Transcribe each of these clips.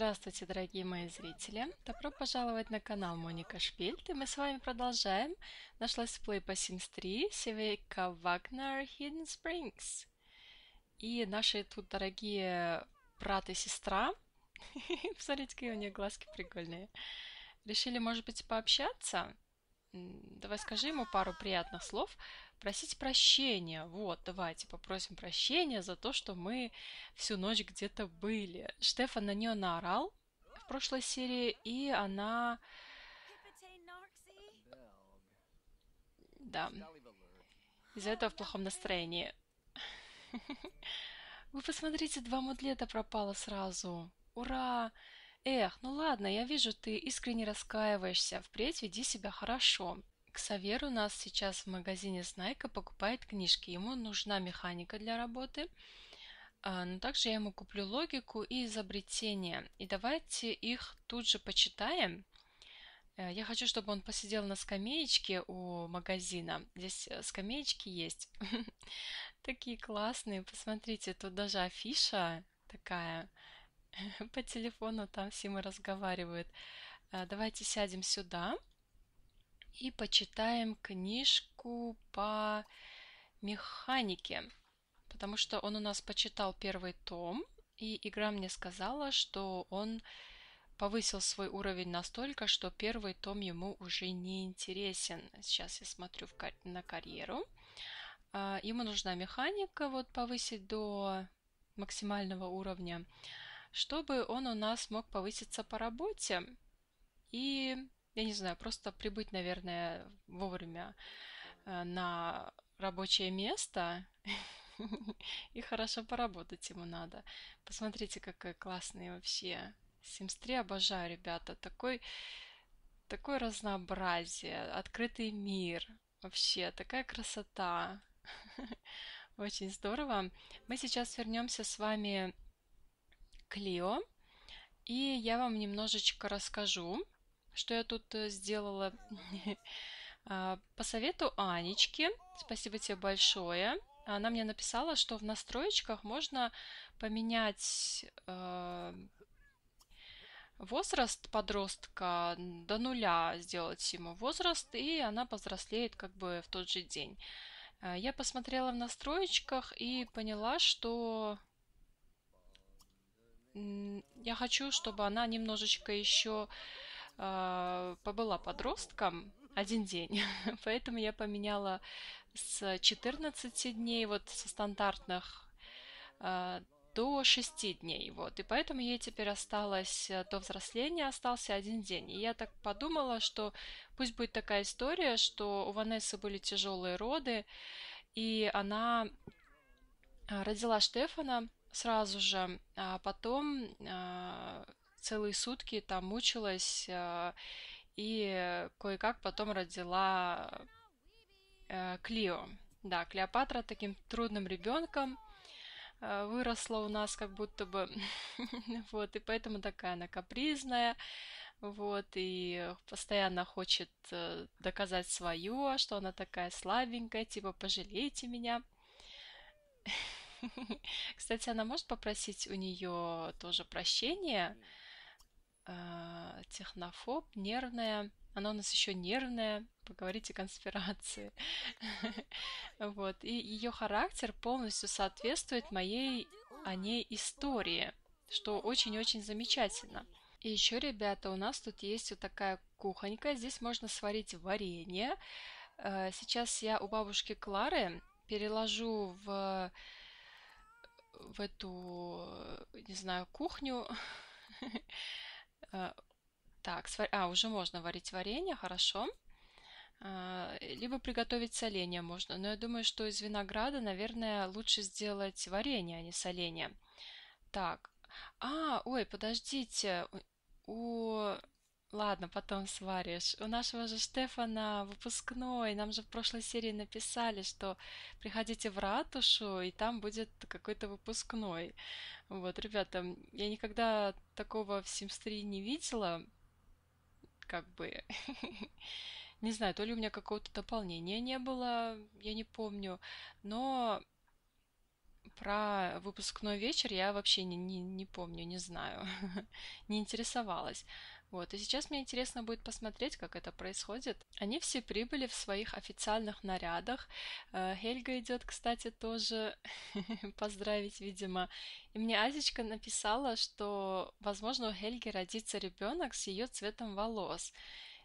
Здравствуйте, дорогие мои зрители! Добро пожаловать на канал Моника Шпильт, и мы с вами продолжаем наш летсплей по Sims 3 Севейка Вагнер Hidden Springs. И наши тут дорогие брат и сестра, посмотрите, какие у нее глазки прикольные, решили, может быть, пообщаться? Давай скажи ему пару приятных слов просить прощения. Вот, давайте попросим прощения за то, что мы всю ночь где-то были. Штефан на нее наорал в прошлой серии, и она... Да. Из-за этого в плохом настроении. Вы посмотрите, два мудлета пропало сразу. Ура! Эх, ну ладно, я вижу, ты искренне раскаиваешься. Впредь веди себя хорошо. Олег Савер у нас сейчас в магазине Снайка покупает книжки. Ему нужна механика для работы, а, но также я ему куплю логику и изобретение. И давайте их тут же почитаем. Э, я хочу, чтобы он посидел на скамеечке у магазина. Здесь э, скамеечки есть. Такие классные. Посмотрите, тут даже афиша такая. По телефону там Сима разговаривает. Э, давайте сядем сюда и почитаем книжку по механике, потому что он у нас почитал первый том, и игра мне сказала, что он повысил свой уровень настолько, что первый том ему уже не интересен. Сейчас я смотрю кар на карьеру. А, ему нужна механика вот повысить до максимального уровня, чтобы он у нас мог повыситься по работе и я не знаю, просто прибыть, наверное, вовремя э, на рабочее место и хорошо поработать ему надо. Посмотрите, какие классные вообще. Симстри обожаю, ребята. Такой, такое разнообразие, открытый мир. Вообще, такая красота. Очень здорово. Мы сейчас вернемся с вами к Лио. И я вам немножечко расскажу что я тут э, сделала а, по совету Анечки. Спасибо тебе большое. Она мне написала, что в настройках можно поменять э, возраст подростка до нуля сделать ему возраст, и она повзрослеет как бы в тот же день. Э, я посмотрела в настройках и поняла, что я хочу, чтобы она немножечко еще а, побыла подростком один день, поэтому я поменяла с 14 дней вот со стандартных а, до 6 дней. Вот. И поэтому ей теперь осталось э, до взросления остался один день. И я так подумала, что пусть будет такая история, что у Ванессы были тяжелые роды, и она а, родила Штефана сразу же, а потом целые сутки там мучилась а, и кое-как потом родила э, Клио. Да, Клеопатра таким трудным ребенком э, выросла у нас как будто бы, вот, и поэтому такая она капризная, вот, и постоянно хочет э, доказать свое, что она такая слабенькая, типа, пожалейте меня. Кстати, она может попросить у нее тоже прощения, э, технофоб, нервная. Она у нас еще нервная, поговорите о конспирации. вот. И ее характер полностью соответствует моей о ней истории, что очень-очень замечательно. И еще, ребята, у нас тут есть вот такая кухонька. Здесь можно сварить варенье. Э, сейчас я у бабушки Клары переложу в, в эту, не знаю, кухню Э, так, свар... а, уже можно варить варенье, хорошо. Э, либо приготовить соленье можно. Но я думаю, что из винограда, наверное, лучше сделать варенье, а не соленье. Так. А, ой, подождите. У Ладно, потом сваришь. У нашего же Штефана выпускной. Нам же в прошлой серии написали, что приходите в ратушу, и там будет какой-то выпускной. Вот, ребята, я никогда такого в Sims 3 не видела. Как бы... Не знаю, то ли у меня какого-то дополнения не было, я не помню. Но про выпускной вечер я вообще не, не, не помню, не знаю, не интересовалась. Вот. И сейчас мне интересно будет посмотреть, как это происходит. Они все прибыли в своих официальных нарядах. Э, Хельга идет, кстати, тоже поздравить, видимо. И мне Азечка написала, что, возможно, у Хельги родится ребенок с ее цветом волос.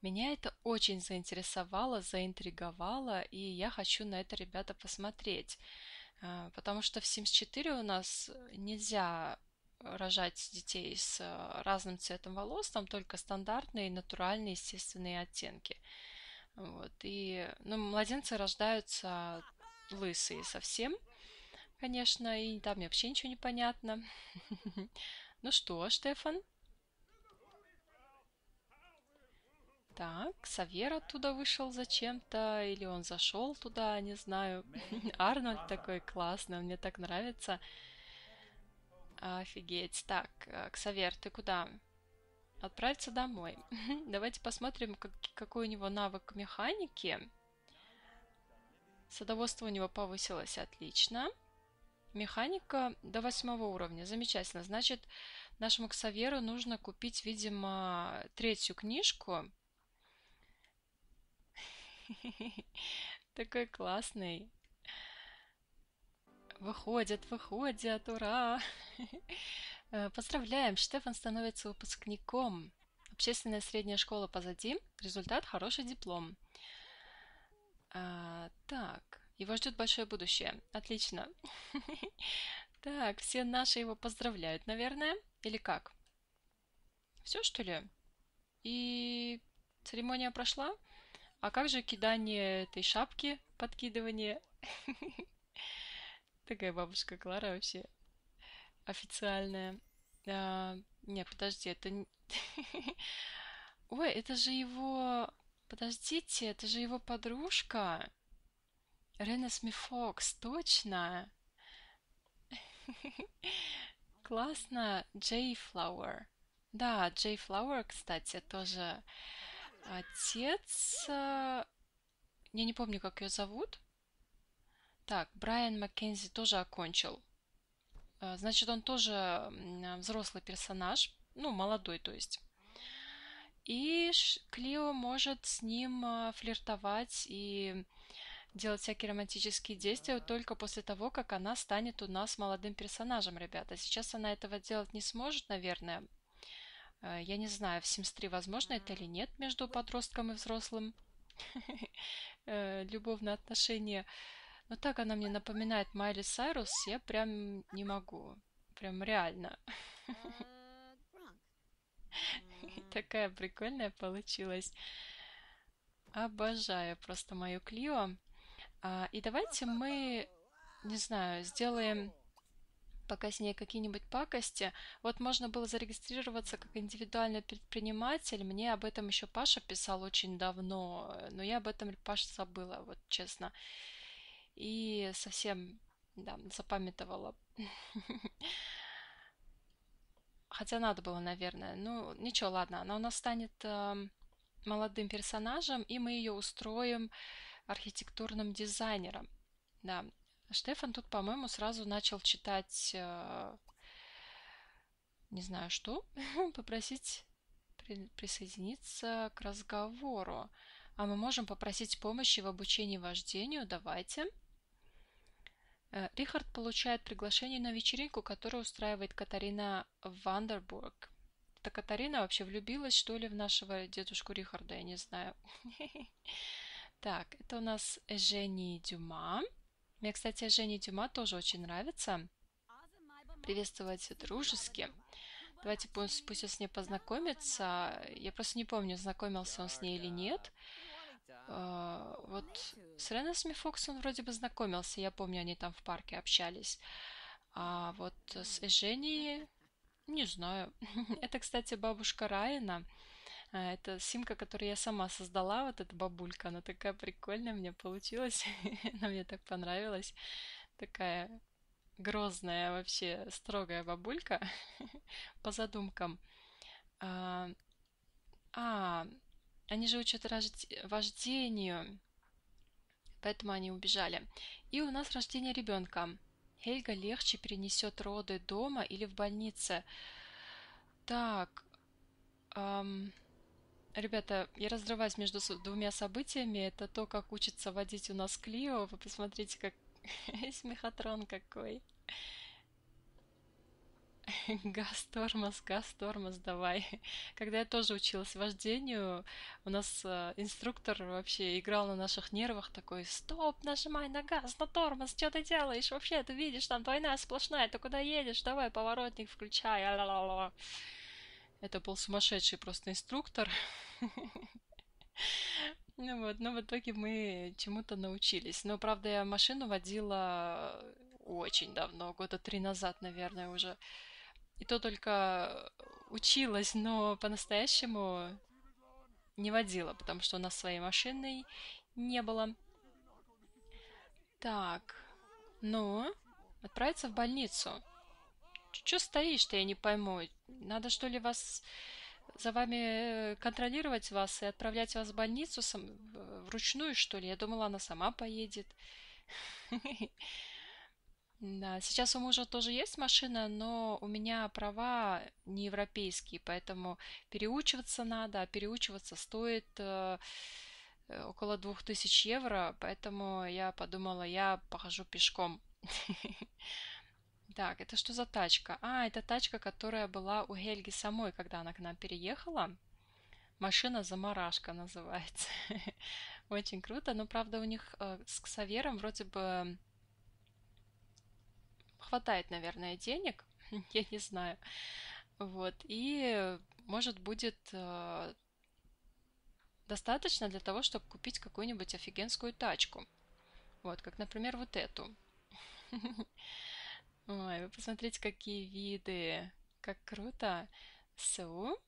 Меня это очень заинтересовало, заинтриговало, и я хочу на это, ребята, посмотреть. Э, потому что в Sims 4 у нас нельзя рожать детей с э, разным цветом волос, там только стандартные, натуральные, естественные оттенки. Вот. И, ну, младенцы рождаются лысые совсем, конечно, и там мне вообще ничего не понятно. Ну что, Штефан? Так, Савер оттуда вышел зачем-то, или он зашел туда, не знаю. Арнольд такой классный, мне так нравится. Офигеть. Так, э, Ксавер, ты куда? Отправиться домой. Давайте посмотрим, как, какой у него навык механики. Садоводство у него повысилось отлично. Механика до восьмого уровня. Замечательно. Значит, нашему Ксаверу нужно купить, видимо, третью книжку. Такой классный. Выходят, выходят, ура! Э, поздравляем, Штефан становится выпускником. Общественная средняя школа позади, результат хороший диплом. А, так, его ждет большое будущее. Отлично. Так, все наши его поздравляют, наверное, или как? Все, что ли? И церемония прошла? А как же кидание этой шапки, подкидывание? Такая бабушка Клара вообще официальная. А, не, подожди, это... Ой, это же его... Подождите, это же его подружка. Рена Смифокс, точно. Классно, Джей Флауэр. Да, Джей Флауэр, кстати, тоже отец... Э, я не помню, как ее зовут. Так, Брайан Маккензи тоже окончил. Э, значит, он тоже э, взрослый персонаж, ну, молодой, то есть. И Клио может с ним э, флиртовать и делать всякие романтические действия только после того, как она станет у нас молодым персонажем, ребята. Сейчас она этого делать не сможет, наверное. Я не знаю, в Sims 3 возможно это или нет между подростком и взрослым. Любовные отношения. Но так она мне напоминает Майли Сайрус, я прям не могу. Прям реально. Такая прикольная получилась. Обожаю просто мою Клио. А, и давайте мы, не знаю, сделаем пока с ней какие-нибудь пакости. Вот можно было зарегистрироваться как индивидуальный предприниматель. Мне об этом еще Паша писал очень давно, но я об этом, Паша, забыла, вот честно и совсем да, запамятовала. Хотя надо было, наверное. Ну, ничего, ладно, она у нас станет эм, молодым персонажем, и мы ее устроим архитектурным дизайнером. Да. Штефан тут, по-моему, сразу начал читать, э, не знаю что, попросить присоединиться к разговору. А мы можем попросить помощи в обучении вождению. Давайте. Э, Рихард получает приглашение на вечеринку, которую устраивает Катарина Вандербург. Это Катарина вообще влюбилась, что ли, в нашего дедушку Рихарда, я не знаю. Так, это у нас Жени Дюма. Мне, кстати, Жени Дюма тоже очень нравится. Приветствовать дружески. Давайте пусть, пусть он с ней познакомится. Я просто не помню, знакомился он с ней или нет. А, вот с Ренесми Фокс он вроде бы знакомился, я помню, они там в парке общались. А вот с Эжени, не знаю. это, кстати, бабушка Райана. А, это симка, которую я сама создала, вот эта бабулька. Она такая прикольная мне получилась. Она мне так понравилась. Такая грозная, вообще строгая бабулька по задумкам. А, а они же учат рожд... вождению, поэтому они убежали. И у нас рождение ребенка. Хельга легче перенесет роды дома или в больнице. Так, эм, ребята, я разрываюсь между двумя событиями. Это то, как учится водить у нас Клио. Вы посмотрите, как смехотрон какой. Газ, тормоз, газ, тормоз, давай. Когда я тоже училась вождению, у нас э, инструктор вообще играл на наших нервах такой, стоп, нажимай на газ, на тормоз, что ты делаешь? Вообще, ты видишь, там двойная сплошная, ты куда едешь? Давай, поворотник включай, а ла ла ла Это был сумасшедший просто инструктор. Ну вот, но в итоге мы чему-то научились. Но, правда, я машину водила э, очень давно, года три назад, наверное, уже и то только училась, но по-настоящему не водила, потому что у нас своей машины не было. Так, ну, отправиться в больницу. Че стоишь-то, я не пойму. Надо что ли вас за вами контролировать вас и отправлять вас в больницу сам, вручную, что ли? Я думала, она сама поедет. Да, сейчас у мужа тоже есть машина, но у меня права не европейские, поэтому переучиваться надо, а переучиваться стоит э, э около 2000 евро, поэтому я подумала, я похожу пешком. Так, это что за тачка? А, это тачка, которая была у Хельги самой, когда она к нам переехала. Машина заморашка называется. Очень круто, но правда у них э, с Ксавером вроде бы хватает, наверное, денег, я не знаю. Вот, и может будет э, достаточно для того, чтобы купить какую-нибудь офигенскую тачку. Вот, как, например, вот эту. Ой, вы посмотрите, какие виды. Как круто. Су.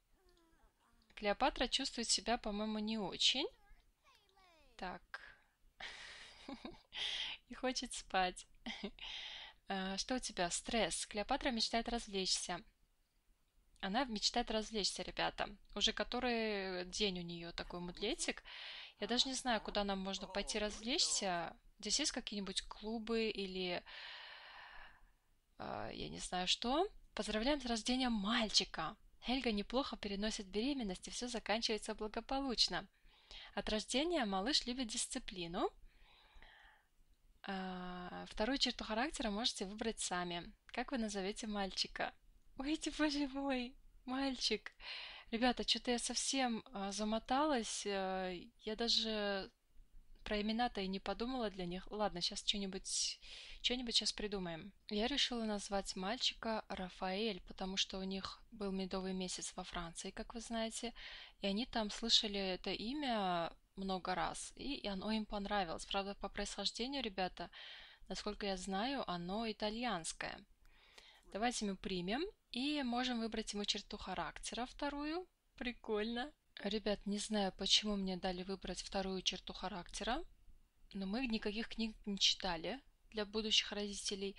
Клеопатра чувствует себя, по-моему, не очень. Так. И хочет спать. Э, что у тебя? Стресс. Клеопатра мечтает развлечься. Она мечтает развлечься, ребята. Уже который день у нее такой мудлетик. Я даже не знаю, куда нам можно пойти развлечься. Здесь есть какие-нибудь клубы или... Э, я не знаю что. Поздравляем с рождением мальчика. Эльга неплохо переносит беременность, и все заканчивается благополучно. От рождения малыш любит дисциплину – а, вторую черту характера можете выбрать сами. Как вы назовете мальчика? Ой, типа же мой, мальчик. Ребята, что-то я совсем а, замоталась. А, я даже про имена-то и не подумала для них. Ладно, сейчас что-нибудь что-нибудь сейчас придумаем. Я решила назвать мальчика Рафаэль, потому что у них был медовый месяц во Франции, как вы знаете, и они там слышали это имя много раз, и оно им понравилось. Правда, по происхождению, ребята, насколько я знаю, оно итальянское. Давайте мы примем и можем выбрать ему черту характера вторую. Прикольно. Ребят, не знаю, почему мне дали выбрать вторую черту характера, но мы никаких книг не читали для будущих родителей,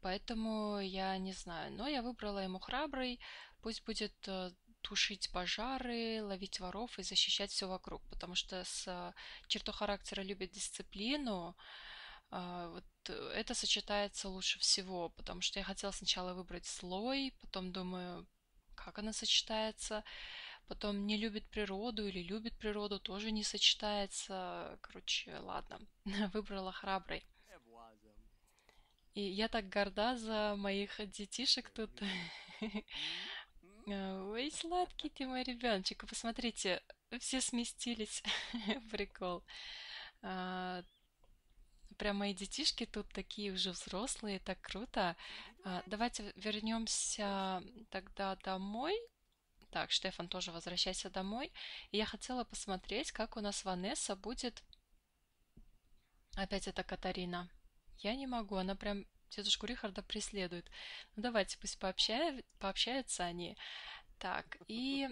поэтому я не знаю. Но я выбрала ему храбрый, пусть будет э, тушить пожары, ловить воров и защищать все вокруг, потому что с э, чертой характера любит дисциплину, э, вот э, это сочетается лучше всего, потому что я хотела сначала выбрать слой, потом думаю, как она сочетается, потом не любит природу или любит природу, тоже не сочетается. Короче, ладно, выбрала храбрый. И я так горда за моих детишек тут. Э, ой, сладкий ты мой ребеночек. Посмотрите, все сместились. Прикол. А, прям мои детишки тут такие уже взрослые, так круто. А, давайте вернемся тогда домой. Так, Штефан, тоже возвращайся домой. И я хотела посмотреть, как у нас Ванесса будет... Опять это Катарина. Я не могу, она прям тетушку Рихарда преследует. Ну давайте, пусть пообщают, пообщаются они. Так, и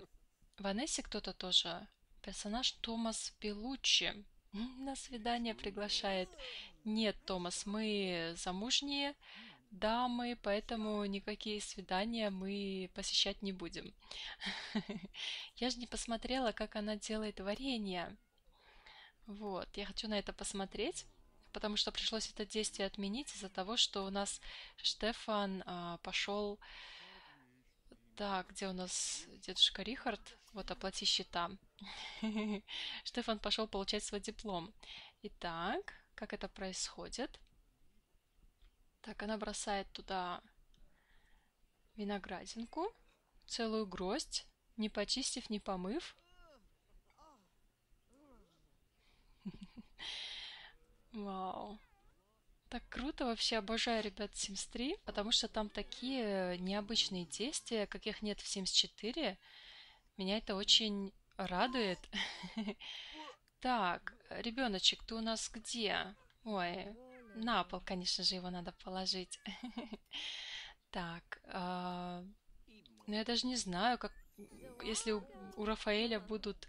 Ванессе кто-то тоже. Персонаж Томас Пелуччи. На свидание приглашает. Нет, Томас, мы замужние дамы, поэтому никакие свидания мы посещать не будем. Я же не посмотрела, как она делает варенье. Вот, я хочу на это посмотреть потому что пришлось это действие отменить из-за того, что у нас Штефан а, пошел... Так, где у нас дедушка Рихард? Вот, оплати счета. Штефан пошел получать свой диплом. Итак, как это происходит? Так, она бросает туда виноградинку, целую гроздь, не почистив, не помыв. Вау. Так круто, вообще обожаю ребят Sims 3, потому что там такие необычные действия, каких нет в Sims 4. Меня это очень радует. Так, ребеночек, ты у нас где? Ой, на пол, конечно же, его надо положить. Так, а, ну я даже не знаю, как если у Рафаэля будут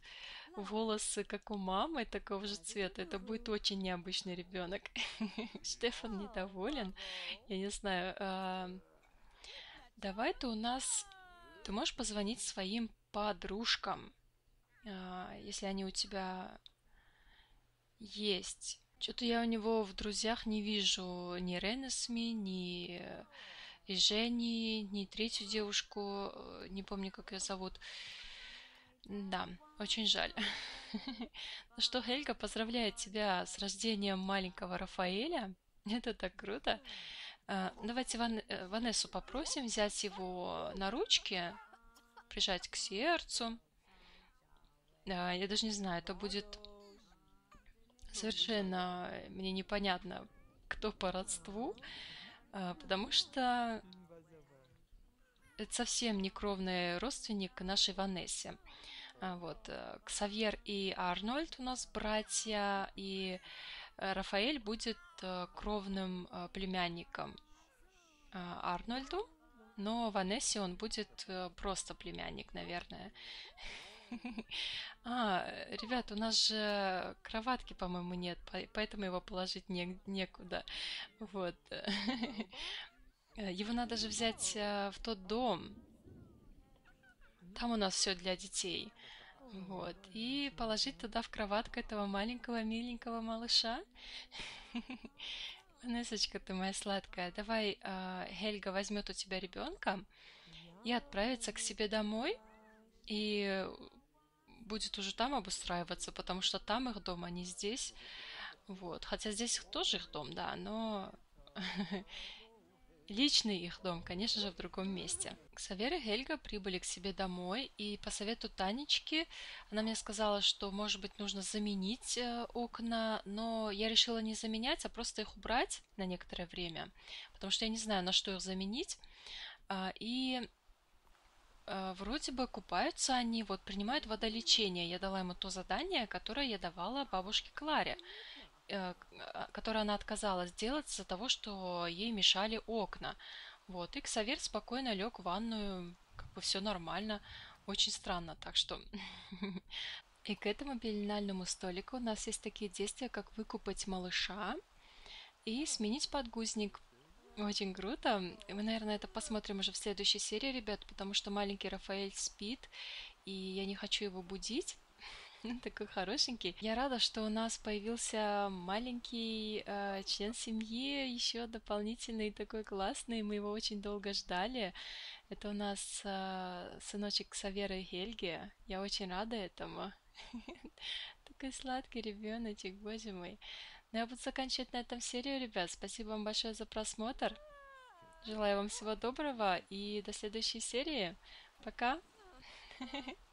волосы, как у мамы, такого же цвета. Это будет очень необычный ребенок. Штефан недоволен. Я не знаю. А, давай ты у нас... Ты можешь позвонить своим подружкам, а, если они у тебя есть. Что-то я у него в друзьях не вижу ни Ренесми, ни э, Жени, ни третью девушку, э, не помню, как ее зовут. Да, очень жаль. Ну что, Хельга поздравляет тебя с рождением маленького Рафаэля. Это так круто. А, давайте Ван... Э, Ванессу попросим взять его на ручки, прижать к сердцу. я даже не знаю, это будет совершенно э, мне непонятно, кто по родству, а, потому что это совсем не кровный родственник нашей Ванессе. А, вот. Э, Ксавьер и Арнольд у нас братья, и э, Рафаэль будет э, кровным племянником а, Арнольду, но Ванессе он будет просто племянник, наверное. А, ребят, у нас же кроватки, по-моему, нет, поэтому его положить не, некуда. Вот. Э, его надо же взять э, в тот дом. Там у нас все для детей. Вот. И положить туда в кроватку этого маленького, миленького малыша. Несочка, ты моя сладкая, давай э, Хельга возьмет у тебя ребенка и отправится к себе домой. И будет уже там обустраиваться, потому что там их дом, а не здесь. Вот. Хотя здесь тоже их дом, да, но Личный их дом, конечно же, в другом месте. Ксавер и Хельга прибыли к себе домой, и по совету Танечки она мне сказала, что, может быть, нужно заменить э, окна, но я решила не заменять, а просто их убрать на некоторое время, потому что я не знаю, на что их заменить. А, и э, вроде бы купаются они, вот принимают водолечение. Я дала ему то задание, которое я давала бабушке Кларе. Э, а, которое она отказалась делать из-за того, что ей мешали окна. Вот. И Ксавер спокойно лег в ванную, как бы все нормально. Очень странно, так что... И к этому пеленальному столику у нас есть такие действия, как выкупать малыша и сменить подгузник. Очень круто. Мы, наверное, это посмотрим уже в следующей серии, ребят, потому что маленький Рафаэль спит, и я не хочу его будить. такой хорошенький. Я рада, что у нас появился маленький э, член семьи, еще дополнительный такой классный. Мы его очень долго ждали. Это у нас э, сыночек Саверы Хельги. Я очень рада этому. Такой сладкий ребеночек, боже мой. Ну, я буду заканчивать на этом серию, ребят. Спасибо вам большое за просмотр. Желаю вам всего доброго и до следующей серии. Пока!